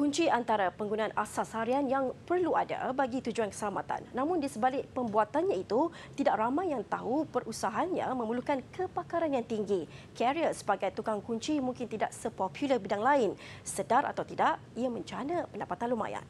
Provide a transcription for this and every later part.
kunci antara penggunaan asas harian yang perlu ada bagi tujuan keselamatan. Namun di sebalik pembuatannya itu, tidak ramai yang tahu perusahaannya memerlukan kepakaran yang tinggi. Carrier sebagai tukang kunci mungkin tidak sepopular bidang lain. Sedar atau tidak, ia menjana pendapatan lumayan.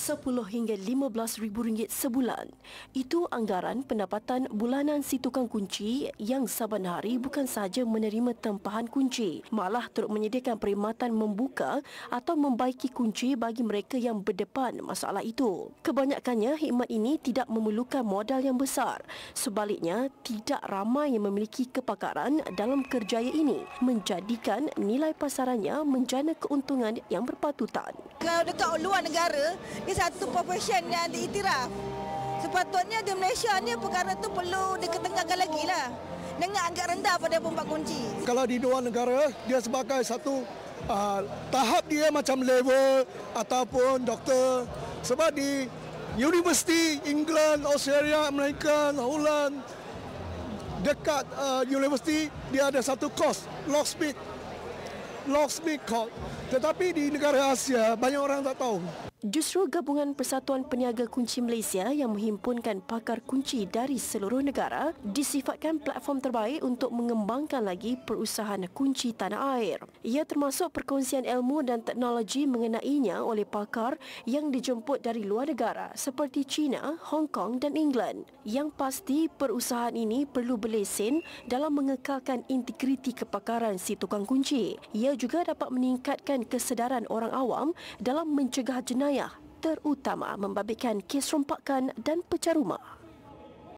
10 hingga 15 ribu ringgit sebulan. Itu anggaran pendapatan bulanan si tukang kunci yang saban hari bukan sahaja menerima tempahan kunci, malah turut menyediakan perkhidmatan membuka atau membaiki kunci bagi mereka yang berdepan masalah itu. Kebanyakannya khidmat ini tidak memerlukan modal yang besar. Sebaliknya, tidak ramai yang memiliki kepakaran dalam kerjaya ini, menjadikan nilai pasarannya menjana keuntungan yang berpatutan. Kalau dekat luar negara, ke satu profession yang diiktiraf. Sepatutnya di Malaysia ni perkara tu perlu diketengahkan lagi lah. Dengan agak rendah pada pembak kunci. Kalau di dua negara, dia sebagai satu uh, tahap dia macam level ataupun doktor. Sebab di universiti England, Australia, Amerika, Holland, dekat uh, universiti dia ada satu course, lock speed. Lock speed course. Tetapi di negara Asia, banyak orang tak tahu. Justru gabungan Persatuan Peniaga Kunci Malaysia yang menghimpunkan pakar kunci dari seluruh negara disifatkan platform terbaik untuk mengembangkan lagi perusahaan kunci tanah air. Ia termasuk perkongsian ilmu dan teknologi mengenainya oleh pakar yang dijemput dari luar negara seperti China, Hong Kong dan England. Yang pasti perusahaan ini perlu berlesen dalam mengekalkan integriti kepakaran si tukang kunci. Ia juga dapat meningkatkan kesedaran orang awam dalam mencegah jenayah jenayah terutama membabitkan kes rompakan dan pecah rumah.